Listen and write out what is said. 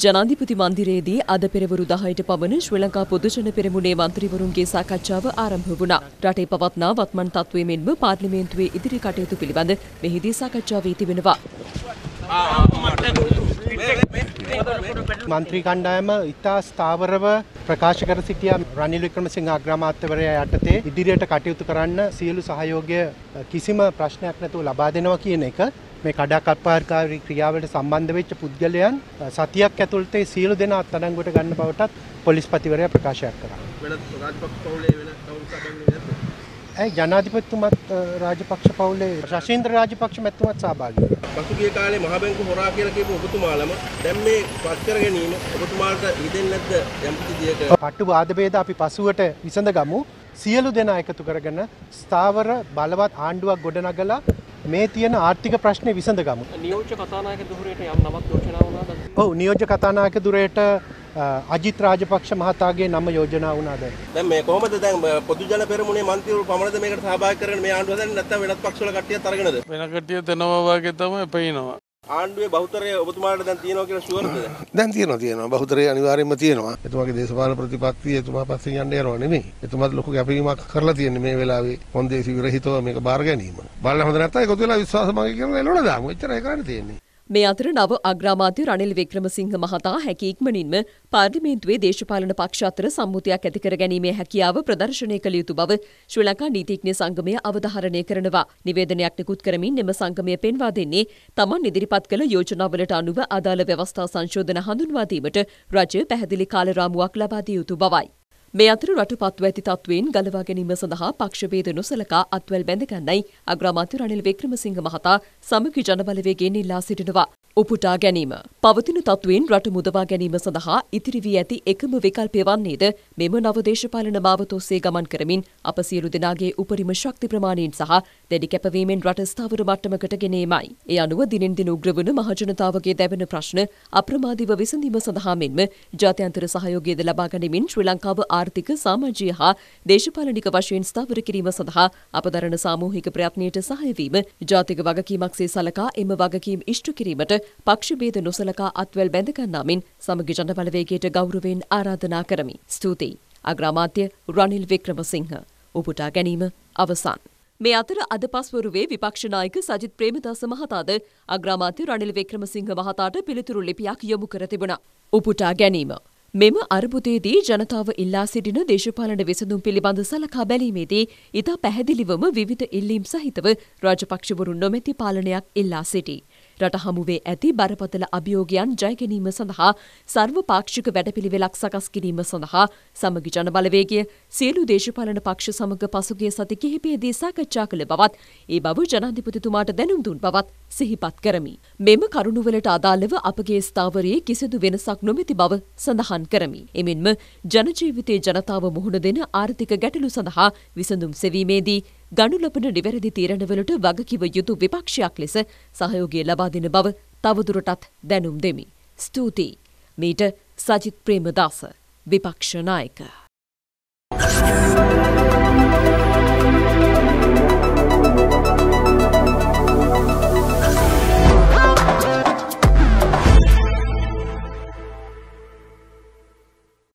ජනාධිපති මන්දිරයේදී අද පෙරවරු 10ට පමණ ශ්‍රී ලංකා පොදුජන පෙරමුණේ മന്ത്രിවරුන්ගේ සාකච්ඡාව ආරම්භ වුණා. රටේ පවත්නා වත්මන් තත්ත්වයේ මෙන්ම පාර්ලිමේන්තුවේ ඉදිරි කටයුතු පිළිබඳ මෙහිදී සාකච්ඡා වී තිබෙනවා. මන්ත්‍රී කණ්ඩායම ඉතා ස්ථාවරව ප්‍රකාශ කර සිටිය රනිල් වික්‍රමසිංහ අග්‍රාමාත්‍යවරයා යටතේ ඉදිරියට කටයුතු කරන්න සියලු සහයෝගය කිසිම ප්‍රශ්නයක් නැතුව ලබා දෙනවා කියන එක මේ කඩක් අත්පාරිකාරී ක්‍රියාවලට සම්බන්ධ වෙච්ච පුද්ගලයන් සතියක් ඇතුළත සියලු දෙනා අත්අඩංගුවට ගන්න බවටත් පොලිස්පතිවරයා ප්‍රකාශයක් කරා. වෙනත් රාජපක්ෂ පවුලේ වෙන කවුරුත් අඩංගු නැද්ද? ඇයි ජනාධිපතිතුමත් රාජපක්ෂ පවුලේ ශෂීන්ද්‍ර රාජපක්ෂ මැතිතුමත් සහභාගී වුණා. පසුගිය කාලේ මහ බැංකු හොරා කියලා කියපු ඔබතුමාලම දැන් මේ පත් කර ගැනීම ඔබතුමාට හිතෙන්නේ නැද්ද යම් කිසි දියක? පට්ටු වාද ભેද අපි පසුවට විසඳගමු. සියලු දෙනා එකතු කරගෙන ස්ථාවර බලවත් ආණ්ඩුවක් ගොඩනගලා මේ තියෙන ආර්ථික ප්‍රශ්නේ විසඳගමු. නියෝජ්‍ය කතානායක දුරේට යම් නවත් යෝජනා වුණාද? ඔව් නියෝජ්‍ය කතානායක දුරේට අජිත් රාජපක්ෂ මහතාගේ නම යෝජනා වුණාද? දැන් මේ කොහොමද දැන් පොදු ජන පෙරමුණේ මන්ත්‍රීවරු පමණද මේකට සහභාගී කරගෙන මේ ආණ්ඩුව දැන් නැත්නම් වෙනත් පක්ෂවල කට්ටියත් අරගෙනද? වෙන කට්ටිය දෙනවා වගේ තමයි පේනවා. ආණ්ඩුවේ බහුතරය ඔබතුමාට දැන් තියෙනවා කියලා ෂුවර්ද? දැන් තියෙනවා තියෙනවා බහුතරය අනිවාර්යයෙන්ම තියෙනවා. එතුමාගේ දේශපාලන ප්‍රතිපත්තිය එතුමා පස්සෙන් යන්න යනවා නෙමෙයි. එතුමාත් ලොකු කැපවීමක් කරලා තියෙන්නේ මේ වෙලාවේ කොන්දේසි විරහිතව මේක බාර ගැනීම. බලලා හොඳ නැත්නම් එකතු වෙලා විශ්වාස මගේ කරලා එළවලා දාමු. එච්චරයි කරන්න තියෙන්නේ. මේ අතර නව අග්‍රාමාත්‍ය රනිල් වික්‍රමසිංහ මහතා හැකි ඉක්මනින්ම පාර්ලිමේන්තුවේ දේශපාලන පක්ෂ අතර සම්මුතියක් ඇති කර ගැනීමේ හැකියාව ප්‍රදර්ශනය කළ යුතු බව ශ්‍රී ලංකා නීතිඥ සංගමය අවධාරණය කරනවා. නිවේදනයක් නිකුත් කරමින් මෙම සංගමය පෙන්වා දෙන්නේ තමන් ඉදිරිපත් කළ යෝජනාවලට අනුව අදාළ ව්‍යවස්ථා සංශෝධන හඳුන්වා දීමට රජය පැහැදිලි කාලරාමුවක් ලබා දිය යුතු බවයි. මේ අතර රට පත්ව ඇති තත්වයෙන් ගලවා ගැනීම සඳහා පක්ෂවේද නොසලකා අත්වැල් බැඳගන්නයි අග්‍රාමාත්‍ය රනිල් වික්‍රමසිංහ මහතා සමගි ජනබලවේගයෙන් ඉල්ලා සිටිනවා. උපුටා ගැනීම. පවතින තත්වයෙන් රට මුදවා ගැනීම සඳහා ඉතිරි වී ඇති එකම විකල්පය වන්නේද මෙම නව දේශපාලන මාවතෝස්සේ ගමන් කරමින් අප සියලු දෙනාගේ උපරිම ශක්ති ප්‍රමාණයෙන් සහ දැඩි කැපවීමෙන් රට ස්ථාවර මට්ටමකට ගෙනීමයි. ඒ අනුව දිනෙන් දින උග්‍රවන මහජනතාවගේ දැවෙන ප්‍රශ්න අප්‍රමාදීව විසඳීම සඳහා මෙන්ම ජාත්‍යන්තර සහයෝගයද ලබා ගැනීමෙන් ශ්‍රී ලංකාව ආ ආර්ථික, සමාජීය හා දේශපාලනික වශයෙන් ස්ථාවර කිරීම සඳහා අප දරන සාමූහික ප්‍රයත්නයට සහාය වීම ජාතික වගකීමක්සේ සලකා එම වගකීම් ඉෂ්ට කිරීමට පක්ෂ ભેද නොසලකා අත්වැල් බැඳ ගන්නා මෙන් සමගි ජනබලවේගයට ගෞරවයෙන් ආරාධනා කරමි. ස්තුතියි. අග්‍රාමාත්‍ය රනිල් වික්‍රමසිංහ. උපුටා ගැනීම අවසන්. මේ අතර අද පස්වරුවේ විපක්ෂ නායක සජිත් ප්‍රේමදාස මහතාද අග්‍රාමාත්‍ය රනිල් වික්‍රමසිංහ මහතාට පිළිතුරු ලිපියක් යොමු කර තිබුණා. උපුටා ගැනීම මෙම අර්බුදයේදී ජනතාව ඉල්ලා සිටින දේශපාලන විසඳුම් පිළිබඳ සලකා බැලීමේදී ඉතා පැහැදිලිවම විවිධ ඉල්ලීම් සහිතව රාජපක්ෂවරු නොමැති පාලනයක් ඉල්ලා සිටි. රට හමුවේ ඇති බරපතල අභියෝගයන් ජයගැනීම සඳහා සර්වපාක්ෂික වැඩපිළිවෙලක් සකස් කිරීම සඳහා සමගි ජනබලවේගය සියලු දේශපාලන පක්ෂ සමග පසුගිය සති කිහිපයේදී සාකච්ඡා කළ බවත් ඒ බව ජනාධිපතිතුමාට දැනුම් දුන් බවත් සිහිපත් කරමි. මෙම කරුණුවලට අදාළව අපගේ ස්ථාවරයේ කිසිදු වෙනසක් නොමැති බව සඳහන් කරමි. එමෙන්ම ජනජීවිතයේ ජනතාව මුහුණ දෙන ආර්ථික ගැටලු සඳහා විසඳුම් සෙවීමේදී ගනු ලබන නිවැරදි තීරණවලට වගකිව යුතු විපක්ෂයක් ලෙස සහයෝගය ලබාදින බව තවදුරටත් දැනුම් දෙමි. ස්තුතියි. මීට සජිත් ප්‍රේමදාස විපක්ෂනායක.